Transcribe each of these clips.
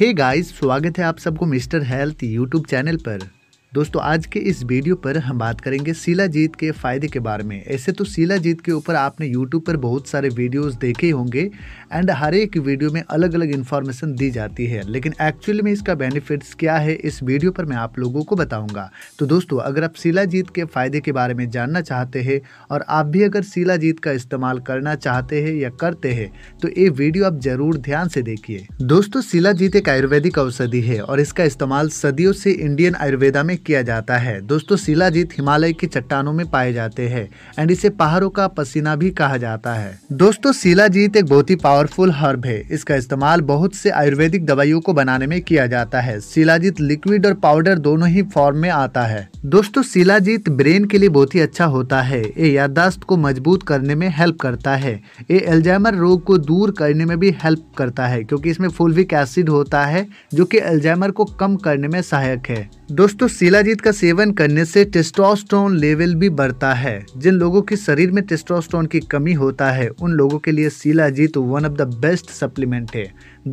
hey guys स्वागत है आप सबको मिस्टर हेल्थ यूट्यूब चैनल पर दोस्तों आज के इस वीडियो पर हम बात करेंगे जीत के फ़ायदे के बारे में ऐसे तो जीत के ऊपर आपने यूट्यूब पर बहुत सारे वीडियोस देखे होंगे एंड हर एक वीडियो में अलग अलग इन्फॉर्मेशन दी जाती है लेकिन एक्चुअली में इसका बेनिफिट्स क्या है इस वीडियो पर मैं आप लोगों को बताऊंगा तो दोस्तों अगर आप जीत के फ़ायदे के बारे में जानना चाहते हैं और आप भी अगर जीत का इस्तेमाल करना चाहते हैं या करते हैं तो ये वीडियो आप ज़रूर ध्यान से देखिए दोस्तों जीत एक आयुर्वेदिक औषधि है और इसका इस्तेमाल सदियों से इंडियन आयुर्वेदा में किया जाता है दोस्तों शिलाजीत हिमालय की चट्टानों में पाए जाते हैं एंड इसे पहाड़ों का पसीना भी कहा जाता है दोस्तों शिलाजीत एक बहुत ही पावरफुल हर्ब है इसका इस्तेमाल बहुत से आयुर्वेदिक दवाइयों को बनाने में किया जाता है शिलाजीत लिक्विड और पाउडर दोनों ही फॉर्म में आता है दोस्तों शिलाजीत ब्रेन के लिए बहुत ही अच्छा होता है ये याददाश्त को मजबूत करने में हेल्प करता है ये एल्जाइमर रोग को दूर करने में भी हेल्प करता है क्योंकि इसमें फुलविक एसिड होता है जो कि एल्जाइमर को कम करने में सहायक है दोस्तों शिलाजीत का सेवन करने से टेस्टोस्टोन लेवल भी बढ़ता है जिन लोगों के शरीर में टेस्टोस्टोन की कमी होता है उन लोगों के लिए shilajit one of the best supplement है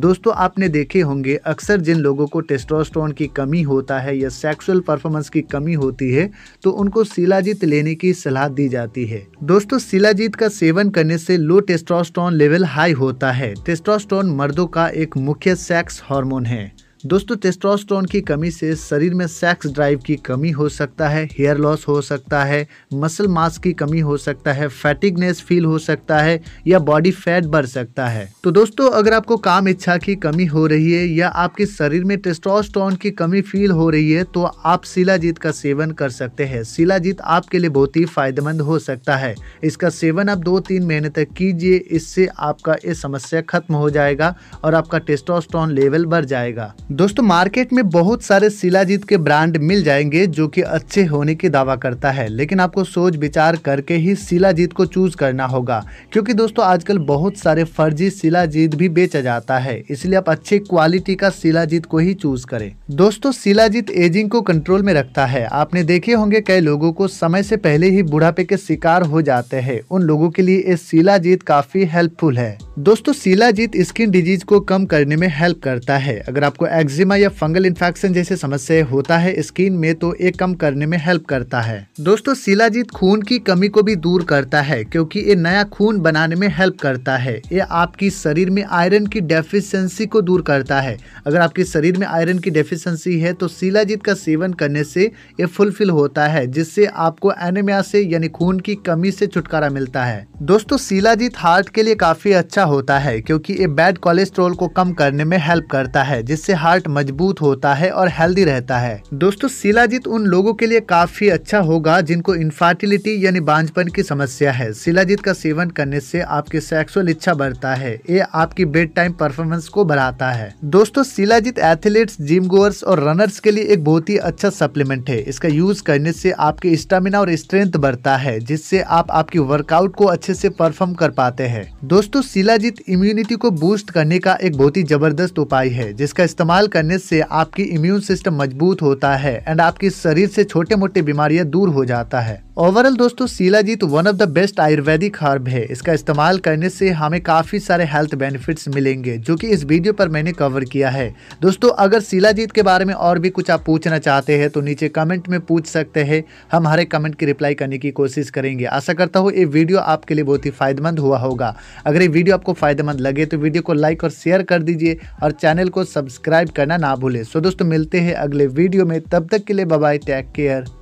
दोस्तों आपने देखे होंगे अक्सर जिन लोगों को टेस्टोस्टोन की कमी होता है या सेक्सुअल परफॉर्मेंस की कमी होती है तो उनको शिलाजीत लेने की सलाह दी जाती है दोस्तों शिलाजीत का सेवन करने से लो टेस्टोस्टोन लेवल हाई होता है टेस्टोस्टोन मर्दों का एक मुख्य सेक्स हार्मोन है दोस्तों टेस्टोस्टेरोन की कमी से शरीर में सेक्स ड्राइव की कमी हो सकता है हेयर लॉस हो सकता है मसल मास की कमी हो सकता है फैटिगनेस फील हो सकता है या बॉडी फैट बढ़ सकता है तो दोस्तों अगर आपको काम इच्छा की कमी हो रही है या आपके शरीर में टेस्टोस्टेरोन की कमी फील हो रही है तो आप शिलाजीत का सेवन कर सकते हैं शिलाजीत आपके लिए बहुत ही फायदेमंद हो सकता है इसका सेवन आप दो तीन महीने तक कीजिए इससे आपका ये समस्या खत्म हो जाएगा और आपका टेस्टोस्ट्रॉन लेवल बढ़ जाएगा दोस्तों मार्केट में बहुत सारे शिलाजीत के ब्रांड मिल जाएंगे जो कि अच्छे होने की दावा करता है लेकिन आपको सोच विचार करके ही शिलाजीत को चूज करना होगा क्योंकि दोस्तों आजकल बहुत सारे फर्जी शिलाजीत भी बेचा जाता है इसलिए आप अच्छी क्वालिटी का शिलाजीत को ही चूज करें दोस्तों शिलाजीत एजिंग को कंट्रोल में रखता है आपने देखे होंगे कई लोगों को समय से पहले ही बुढ़ापे के शिकार हो जाते हैं उन लोगों के लिए ये शिलाजीत काफी हेल्पफुल है दोस्तों शिलाजीत स्किन डिजीज को कम करने में हेल्प करता है अगर आपको एक्जिमा या फंगल इन्फेक्शन जैसे समस्या होता है स्किन में तो ये कम करने में हेल्प करता है दोस्तों शिलाजीत खून की कमी को भी दूर करता है क्योंकि ये नया खून बनाने में हेल्प करता है ये आपकी शरीर में आयरन की डेफिशिएंसी को दूर करता है अगर आपके शरीर में आयरन की डेफिशिएंसी है तो शिलाजीत का सेवन करने से ये फुलफिल होता है जिससे आपको एनेमिया से यानी खून की कमी से छुटकारा मिलता है दोस्तों शिलाजीत हार्ट के लिए काफी अच्छा होता है क्योंकि ये बैड कोलेस्ट्रोल को कम करने में हेल्प करता है जिससे हार्ट मजबूत होता है और हेल्दी रहता है दोस्तों शिलाजीत उन लोगों के लिए काफी अच्छा होगा जिनको इन्फर्टिलिटी यानी बांझपन की समस्या है शिलाजीत का सेवन करने से आपकी सेक्सुअल इच्छा बढ़ता है ये आपकी बेड टाइम परफॉर्मेंस को बढ़ाता है दोस्तों शिलाजीत एथलीट्स जिम गोअर्स और रनर्स के लिए एक बहुत ही अच्छा सप्लीमेंट है इसका यूज करने से आपके स्टेमिना और स्ट्रेंथ बढ़ता है जिससे आप आपकी वर्कआउट को अच्छे से परफॉर्म कर पाते हैं दोस्तों शिला शिलाजीत इम्यूनिटी को बूस्ट करने का एक बहुत ही ज़बरदस्त उपाय है जिसका इस्तेमाल करने से आपकी इम्यून सिस्टम मजबूत होता है एंड आपके शरीर से छोटे मोटे बीमारियां दूर हो जाता है ओवरऑल दोस्तों जीत one of the best ayurvedic herb है इसका इस्तेमाल करने से हमें काफ़ी सारे हेल्थ बेनिफिट्स मिलेंगे जो कि इस वीडियो पर मैंने कवर किया है दोस्तों अगर जीत के बारे में और भी कुछ आप पूछना चाहते हैं तो नीचे कमेंट में पूछ सकते हैं हम हर एक कमेंट की रिप्लाई करने की कोशिश करेंगे आशा करता हूँ ये वीडियो आपके लिए बहुत ही फायदेमंद हुआ होगा अगर ये वीडियो आपको फायदेमंद लगे तो वीडियो को लाइक और शेयर कर दीजिए और चैनल को सब्सक्राइब करना ना भूलें सो दोस्तों मिलते हैं अगले वीडियो में तब तक के लिए बाय टेक केयर